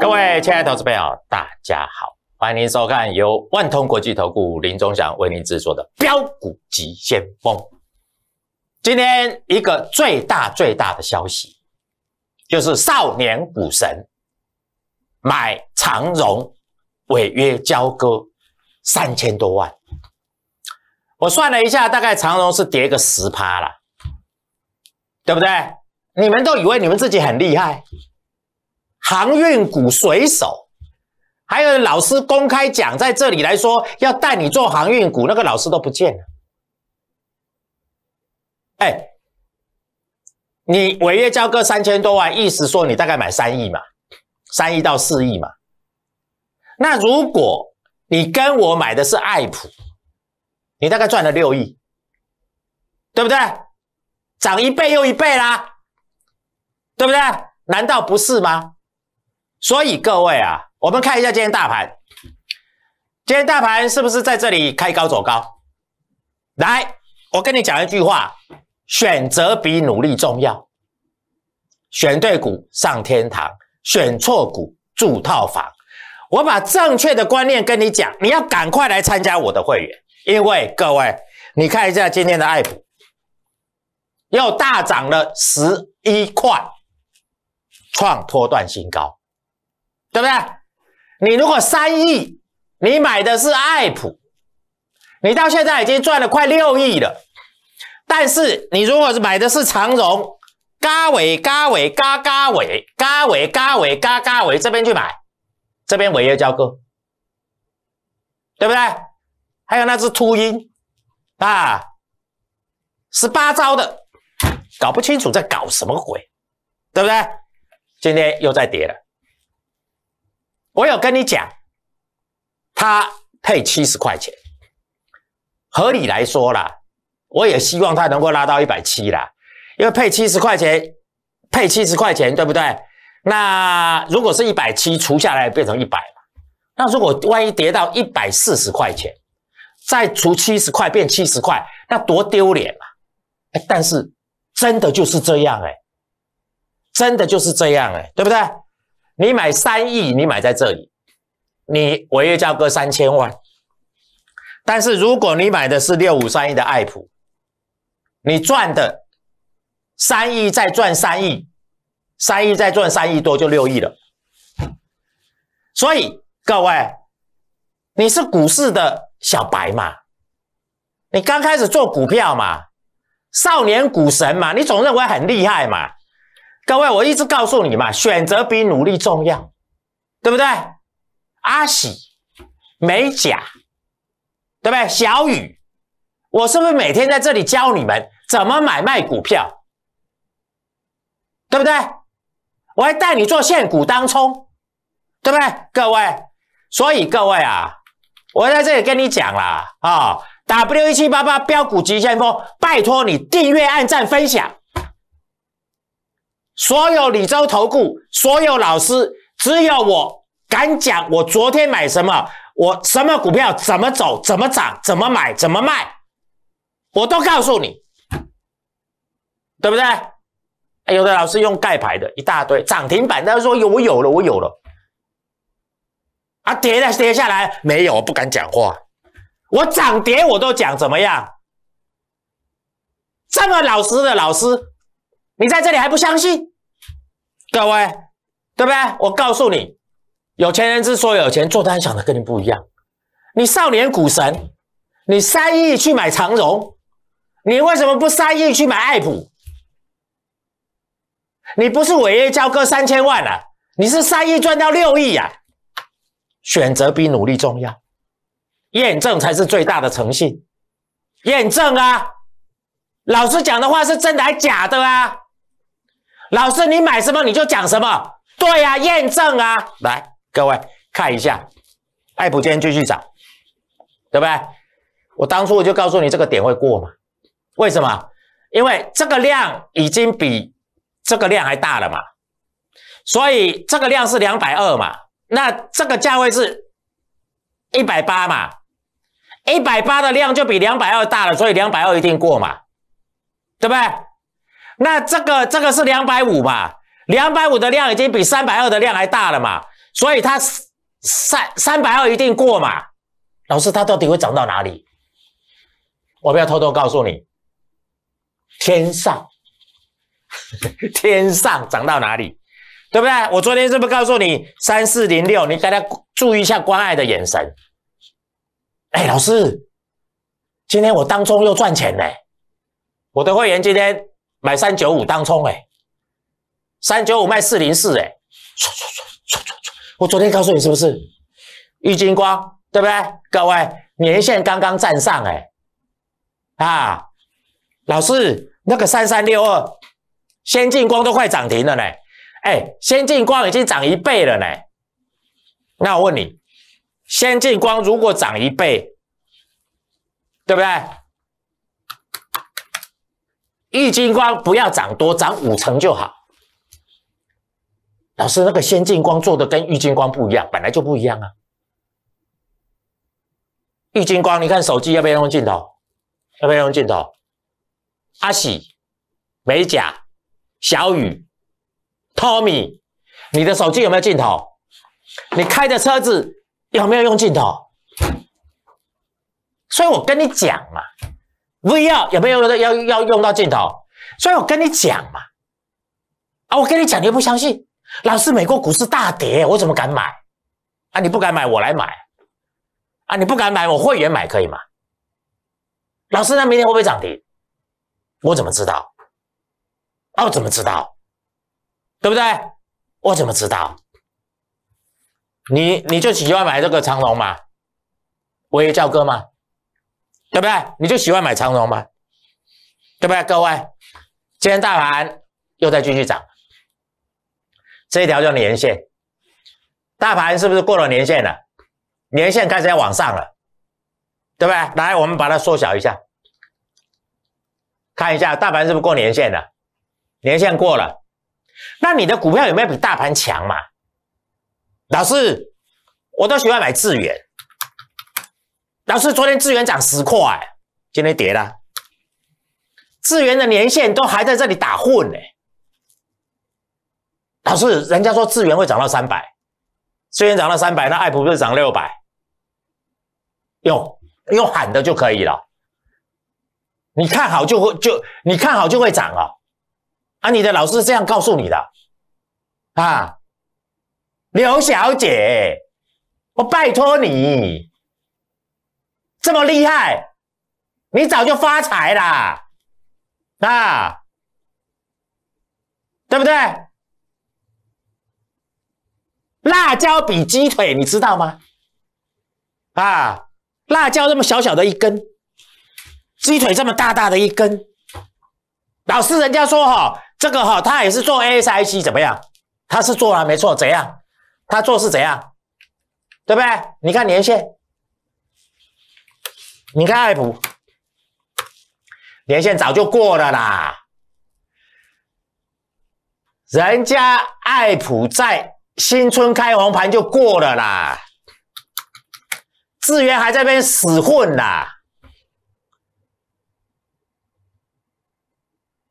各位亲爱的投资朋友，大家好，欢迎收看由万通国际投顾林忠祥为您制作的《标股急先锋》。今天一个最大最大的消息，就是少年股神买长荣违约交割三千多万。我算了一下，大概长荣是跌个十趴了，对不对？你们都以为你们自己很厉害。航运股水手，还有老师公开讲，在这里来说要带你做航运股，那个老师都不见了。哎，你违约交割三千多万，意思说你大概买三亿嘛，三亿到四亿嘛。那如果你跟我买的是爱普，你大概赚了六亿，对不对？涨一倍又一倍啦，对不对？难道不是吗？所以各位啊，我们看一下今天大盘，今天大盘是不是在这里开高走高？来，我跟你讲一句话：选择比努力重要。选对股上天堂，选错股住套房。我把正确的观念跟你讲，你要赶快来参加我的会员，因为各位，你看一下今天的爱普，又大涨了十一块，创拖段新高。对不对？你如果三亿，你买的是爱普，你到现在已经赚了快六亿了。但是你如果是买的是长荣，嘎尾嘎尾嘎嘎尾，嘎尾嘎尾嘎嘎尾，这边去买，这边违约交割，对不对？还有那只秃鹰啊，十八招的，搞不清楚在搞什么鬼，对不对？今天又在跌了。我有跟你讲，他配七十块钱，合理来说啦，我也希望他能够拉到一百七啦，因为配七十块钱，配七十块钱，对不对？那如果是一百七除下来变成一百，那如果万一跌到一百四十块钱，再除七十块变七十块，那多丢脸啊！但是真的就是这样哎，真的就是这样哎，对不对？你买三亿，你买在这里，你违约交割三千万。但是如果你买的是六五三亿的爱普，你赚的三亿，再赚三亿，三亿再赚三亿多，就六亿了。所以各位，你是股市的小白嘛？你刚开始做股票嘛？少年股神嘛？你总认为很厉害嘛？各位，我一直告诉你嘛，选择比努力重要，对不对？阿喜美甲，对不对？小雨，我是不是每天在这里教你们怎么买卖股票？对不对？我还带你做现股当冲，对不对？各位，所以各位啊，我在这里跟你讲啦，啊，W 一七八八标股急先锋，拜托你订阅、按赞、分享。所有李周投顾，所有老师，只有我敢讲。我昨天买什么，我什么股票怎么走，怎么涨，怎么买，怎么卖，我都告诉你，对不对？有的老师用盖牌的，一大堆涨停板，他说有我有了，我有了。啊，跌了跌下来没有，不敢讲话。我涨跌我都讲，怎么样？这么老实的老师，你在这里还不相信？各位，对不对？我告诉你，有钱人之所以有钱，做单想的跟你不一样。你少年股神，你三亿去买长荣，你为什么不三亿去买爱普？你不是违约交割三千万啊，你是三亿赚到六亿啊。选择比努力重要，验证才是最大的诚信。验证啊，老师讲的话是真的还假的啊？老师，你买什么你就讲什么。对呀，验证啊！来，各位看一下，艾普今天继续涨，对不对？我当初我就告诉你这个点会过嘛？为什么？因为这个量已经比这个量还大了嘛。所以这个量是两百二嘛，那这个价位是一百八嘛，一百八的量就比两百二大了，所以两百二一定过嘛，对不对？那这个这个是两百五嘛？两百五的量已经比三百二的量还大了嘛？所以它三三百二一定过嘛？老师，它到底会涨到哪里？我不要偷偷告诉你，天上，天上涨到哪里？对不对？我昨天是不是告诉你三四零六？你大家注意一下关爱的眼神。哎，老师，今天我当中又赚钱呢。我的会员今天。买三九五当冲哎，三九五卖四零四哎，我昨天告诉你是不是？玉金光对不对？各位年限刚刚站上哎，啊，老师那个三三六二先进光都快涨停了呢，哎，先进光已经涨一倍了呢。那我问你，先进光如果涨一倍，对不对？郁金光不要涨多，涨五成就好。老师，那个先进光做的跟郁金光不一样，本来就不一样啊。郁金光，你看手机要不要用镜头？要不要用镜头？阿喜、美甲、小雨、托米，你的手机有没有镜头？你开的车子有没有用镜头？所以我跟你讲嘛。v 要，有没有要要用到尽头？所以我跟你讲嘛，啊，我跟你讲，你又不相信？老师，美国股市大跌，我怎么敢买？啊，你不敢买，我来买。啊，你不敢买，我会员买可以吗？老师，那明天会不会涨停？我怎么知道？啊，我怎么知道？对不对？我怎么知道？你你就喜欢买这个长龙嘛？我也叫哥嘛？对不对？你就喜欢买长绒吧？对不对，各位？今天大盘又在继续涨，这一条叫年线，大盘是不是过了年线了？年线开始要往上了，对不对？来，我们把它缩小一下，看一下大盘是不是过年线了？年线过了，那你的股票有没有比大盘强嘛？老师，我都喜欢买智远。老师，昨天资源涨十块，今天跌了。资源的年限都还在这里打混呢。老师，人家说资源会涨到三百，资源涨到三百，那爱普不是涨六百？用用喊的就可以了。你看好就会就你看好就会涨啊！啊，你的老师这样告诉你的。啊，刘小姐，我拜托你。这么厉害，你早就发财啦，啊，对不对？辣椒比鸡腿，你知道吗？啊，辣椒这么小小的一根，鸡腿这么大大的一根。老师，人家说哈，这个哈，他也是做 ASIC 怎么样？他是做啊，没错，怎样？他做是怎样？对不对？你看连线。你看，艾普连线早就过了啦，人家艾普在新春开红盘就过了啦，智源还在边死混啦。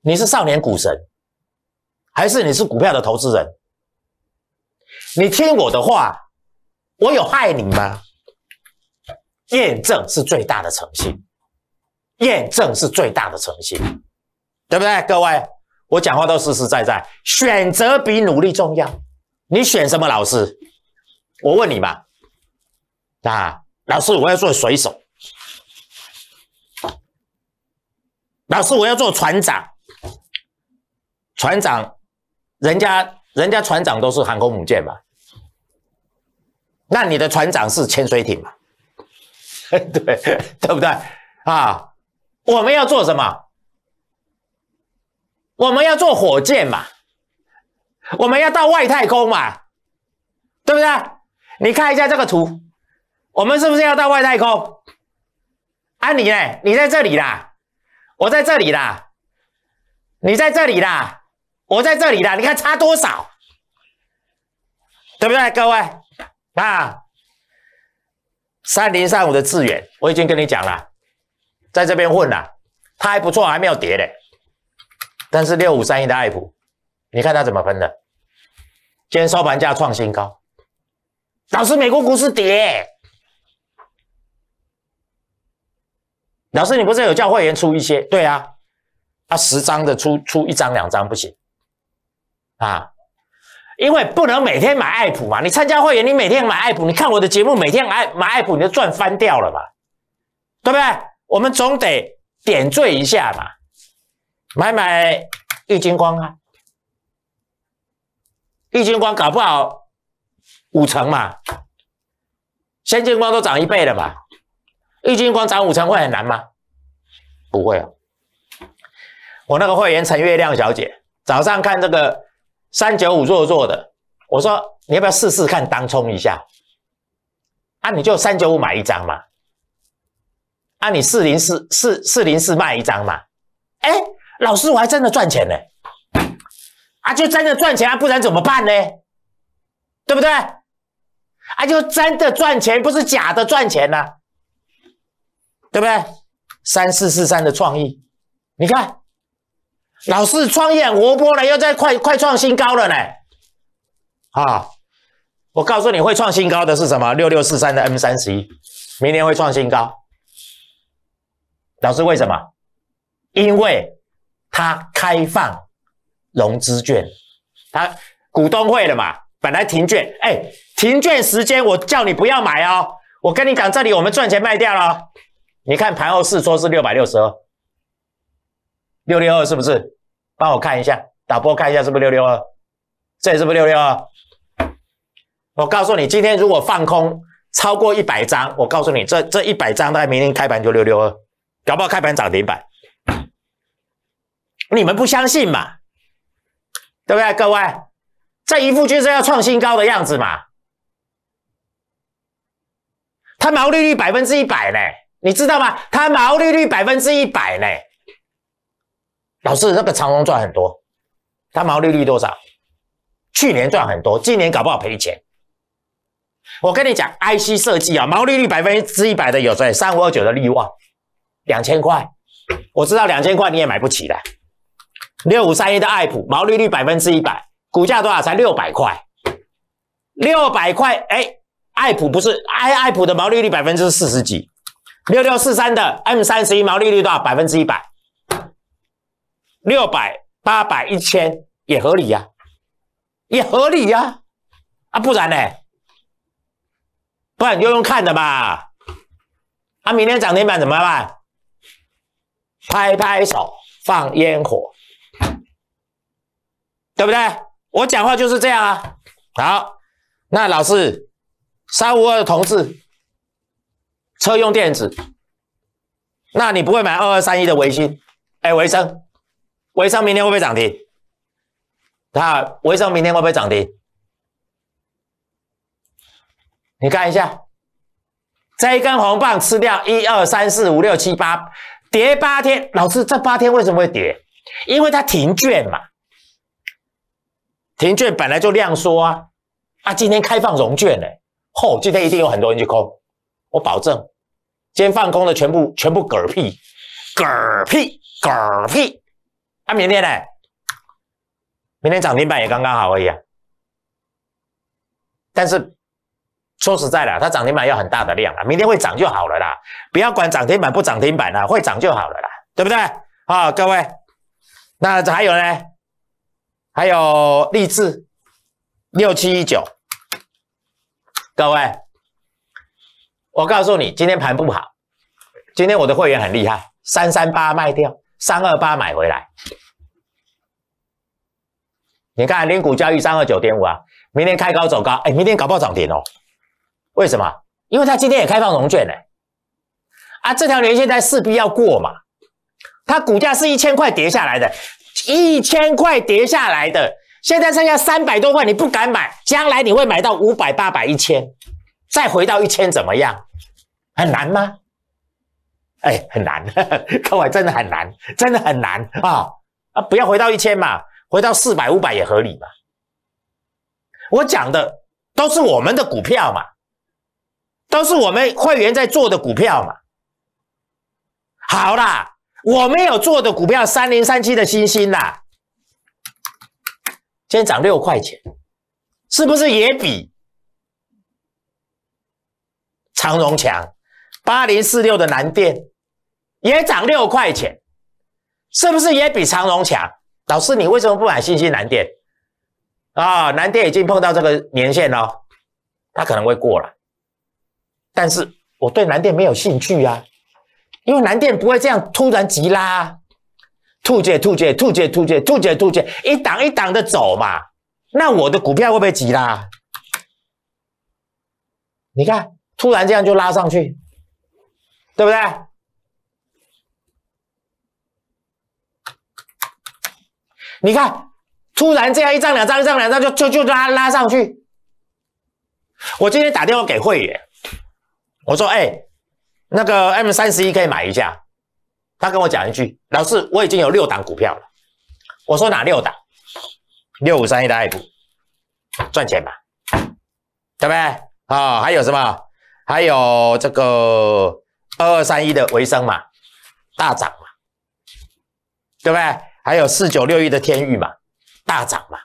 你是少年股神，还是你是股票的投资人？你听我的话，我有害你吗？验证是最大的诚信，验证是最大的诚信，对不对？各位，我讲话都实实在在。选择比努力重要。你选什么老师？我问你嘛。啊，老师，我要做水手。老师，我要做船长。船长，人家人家船长都是航空母舰嘛，那你的船长是潜水艇嘛？对，对不对啊？我们要做什么？我们要做火箭嘛，我们要到外太空嘛，对不对？你看一下这个图，我们是不是要到外太空？安妮呢？你在这里啦，我在这里啦，你在这里啦，我在这里啦，你看差多少？对不对，各位？啊？三零三五的致远，我已经跟你讲了，在这边混了，它还不错，还没有跌嘞。但是六五三一的爱普，你看它怎么分的？今天收盘价创新高，老师，美国股市跌。老师，你不是有叫会员出一些？对啊，啊，十张的出出一张两张不行啊。因为不能每天买爱普嘛，你参加会员，你每天买爱普，你看我的节目，每天买买爱普，你就赚翻掉了嘛，对不对？我们总得点缀一下嘛，买买玉金光啊，玉金光搞不好五成嘛，先剑光都涨一倍了嘛，玉金光涨五成会很难吗？不会啊，我那个会员陈月亮小姐早上看这个。三九五弱弱的，我说你要不要试试看当冲一下？啊，你就三九五买一张嘛。啊，你四零四四四零四卖一张嘛。哎，老师，我还真的赚钱呢。啊，就真的赚钱啊，不然怎么办呢？对不对？啊，就真的赚钱，不是假的赚钱呢。对不对？三四四三的创意，你看。老师，创业很活泼了，又在快快创新高了呢！啊，我告诉你会创新高的是什么？六六四三的 M 三十一，明年会创新高。老师，为什么？因为他开放融资券，他股东会了嘛？本来停券，哎，停券时间我叫你不要买哦。我跟你讲，这里我们赚钱卖掉了。你看盘后四说是六百六十二。六六二是不是？帮我看一下，打波看一下是不是六六二？这是不是六六二？我告诉你，今天如果放空超过一百张，我告诉你，这这一百张，大概明天开盘就六六二，搞不好开盘涨停板。你们不相信嘛？对不对，各位？这一副就是要创新高的样子嘛？它毛利率百分之一百嘞，你知道吗？它毛利率百分之一百嘞。老师，那个长虹赚很多，它毛利率多少？去年赚很多，今年搞不好赔钱。我跟你讲，IC 设计啊，毛利率百分之一百的有在三五二九的利润两千块，我知道两千块你也买不起的。六五三一的爱普，毛利率百分之一百，股价多少？才六百块。六百块，哎，爱普不是，爱爱普的毛利率百分之四十几。六六四三的 M 三十一，毛利率多少？百分之一百。六百、八百、一千也合理呀，也合理呀，啊，不然呢？不然就用看的吧。啊，明天涨停板怎么办？拍拍手，放烟火，对不对？我讲话就是这样啊。好，那老四、三五二的同志，车用电子，那你不会买二二三一的维新？哎，维生。微商明天会不会涨停？啊，微商明天会不会涨停？你看一下，这一根红棒吃掉一二三四五六七八，跌八天。老师，这八天为什么会跌？因为它停券嘛。停券本来就量缩啊。啊，今天开放融券呢，吼，今天一定有很多人去空。我保证，今天放空的全部全部嗝屁，嗝屁，嗝屁。它明天呢？明天涨停板也刚刚好而已。但是说实在的，它涨停板要很大的量啊。明天会涨就好了啦，不要管涨停板不涨停板了，会涨就好了啦，对不对？好，各位，那还有呢？还有励志六七一九，各位，我告诉你，今天盘不好，今天我的会员很厉害，三三八卖掉。三二八买回来，你看连股交易三二九点五啊，明天开高走高，哎，明天搞不好涨停哦？为什么？因为它今天也开放融券嘞，啊，这条连线在势必要过嘛，它股价是一千块跌下来的，一千块跌下来的，现在剩下三百多块，你不敢买，将来你会买到五百、八百、一千，再回到一千怎么样？很难吗？哎，很难，各位真的很难，真的很难啊！啊，不要回到一千嘛，回到四百、五百也合理嘛。我讲的都是我们的股票嘛，都是我们会员在做的股票嘛。好啦，我没有做的股票，三零三七的星星啦，今天涨六块钱，是不是也比长荣强？八零四六的南电。也涨六块钱，是不是也比长荣强？老师，你为什么不买信息南电？啊，南电已经碰到这个年限了，它可能会过了。但是我对南电没有兴趣啊，因为南电不会这样突然急拉，突解突解突解突解突解突解一档一档的走嘛。那我的股票会不会急拉？你看，突然这样就拉上去，对不对？你看，突然这样一张两张一张两张就就就拉拉上去。我今天打电话给会员，我说：“哎，那个 M 三十一可以买一下。”他跟我讲一句：“老师，我已经有六档股票了。”我说：“哪六档？六五三一的爱迪，赚钱嘛，对不对？啊，还有什么？还有这个二二三一的维生嘛，大涨嘛，对不对？”还有四九六一的天域嘛，大涨嘛，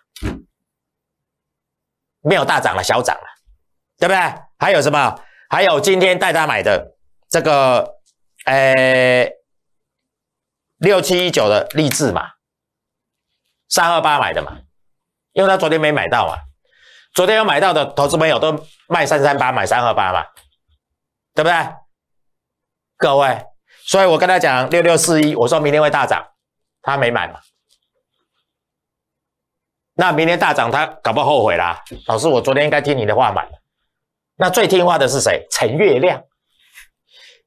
没有大涨了，小涨了，对不对？还有什么？还有今天带他买的这个，呃，六七一九的励志嘛，三二八买的嘛，因为他昨天没买到啊，昨天有买到的投资朋友都卖三三八买三二八嘛，对不对？各位，所以我跟他讲六六四一，我说明天会大涨。他没买嘛，那明天大涨，他搞不好后悔啦。老师，我昨天应该听你的话买那最听话的是谁？陈月亮，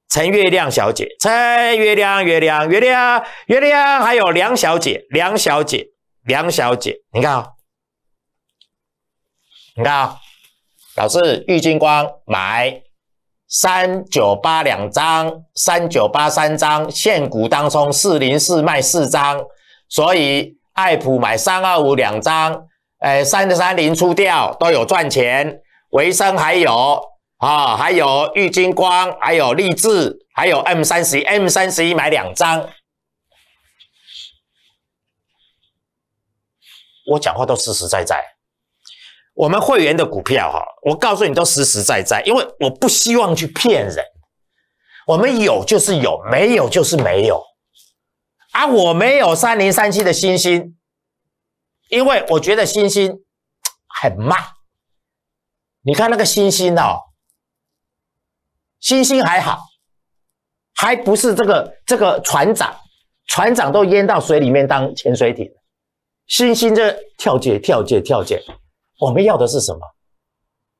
陈月亮小姐，陈月亮，月亮，月亮，月亮，还有梁小姐，梁小姐，梁小姐，你看啊，你看啊，老师，郁金光买。三九八两张，三九八三张，现股当中四零四卖四张，所以爱普买三二五两张，哎，三三零出掉都有赚钱，维生还有啊，还有玉金光，还有立志，还有 M 三十 M 三十一买两张，我讲话都实实在在。我们会员的股票哈，我告诉你都实实在在，因为我不希望去骗人。我们有就是有，没有就是没有。啊，我没有三零三七的星星，因为我觉得星星很慢。你看那个星星哦，星星还好，还不是这个这个船长，船长都淹到水里面当潜水艇，星星就跳接跳接跳接。我们要的是什么？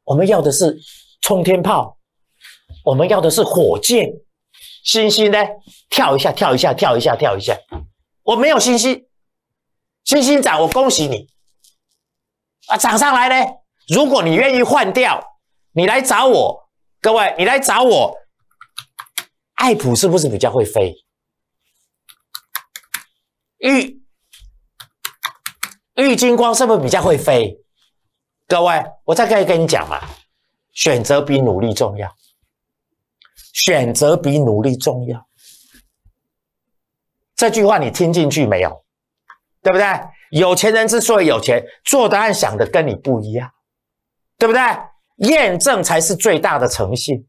我们要的是冲天炮，我们要的是火箭。星星呢？跳一下，跳一下，跳一下，跳一下。我没有星星，星星涨，我恭喜你啊！涨上来呢？如果你愿意换掉，你来找我。各位，你来找我。艾普是不是比较会飞？玉玉金光是不是比较会飞？各位，我再可以跟你讲嘛，选择比努力重要。选择比努力重要，这句话你听进去没有？对不对？有钱人之所以有钱，做的案、想的跟你不一样，对不对？验证才是最大的诚信。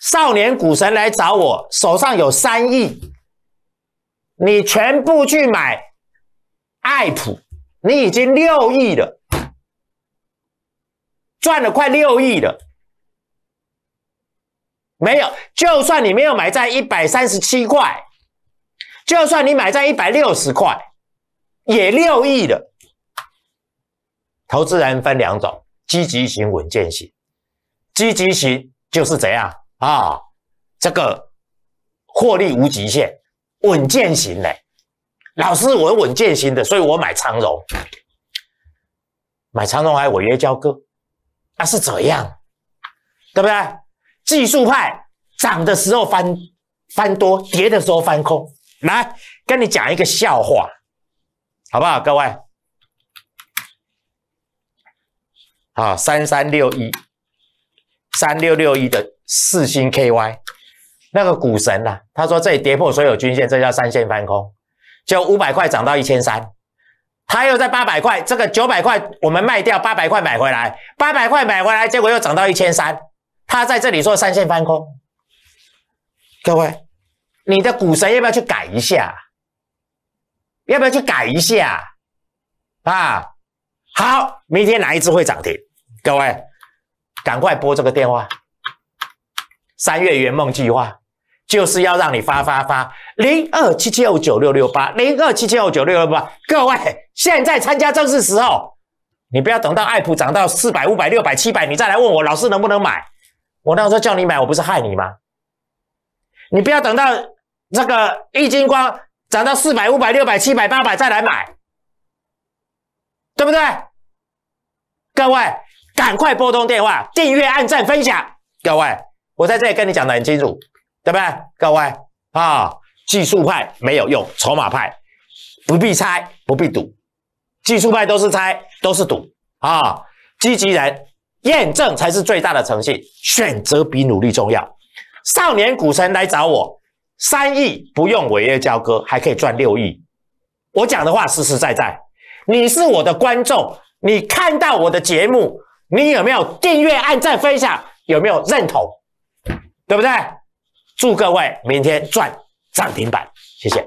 少年股神来找我，手上有三亿，你全部去买爱普，你已经六亿了。赚了快六亿了，没有。就算你没有买在一百三十七块，就算你买在一百六十块，也六亿了。投资人分两种：积极型、稳健型。积极型就是怎样啊，这个获利无极限。稳健型的，我是我稳健型的，所以我买长融，买长融还违约交割。那是怎样，对不对？技术派涨的时候翻翻多，跌的时候翻空。来，跟你讲一个笑话，好不好，各位？啊，三三六一，三六六一的四星 KY，那个股神啊，他说这里跌破所有均线，这叫三线翻空。就五百块涨到一千三，他又在八百块，这个九百块我们卖掉，八百块买回来。八百块买回来，结果又涨到一千三，他在这里做三线翻空。各位，你的股神要不要去改一下？要不要去改一下？啊，好，明天哪一只会涨停？各位，赶快拨这个电话。三月圆梦计划就是要让你发发发零二七七5九六六八零二七七5九六六八。各位，现在参加正是时候。你不要等到爱普涨到四百、五百、六百、七百，你再来问我老师能不能买。我那时候叫你买，我不是害你吗？你不要等到这个易金光涨到四百、五百、六百、七百、八百再来买，对不对？各位，赶快拨通电话，订阅、按赞、分享。各位，我在这里跟你讲得很清楚，对不对？各位啊，技术派没有用，筹码派不必猜，不必赌。技术派都是猜，都是赌啊！积极人验证才是最大的诚信。选择比努力重要。少年股神来找我，三亿不用违约交割，还可以赚六亿。我讲的话实实在在。你是我的观众，你看到我的节目，你有没有订阅、按赞、分享？有没有认同？对不对？祝各位明天赚涨停板，谢谢。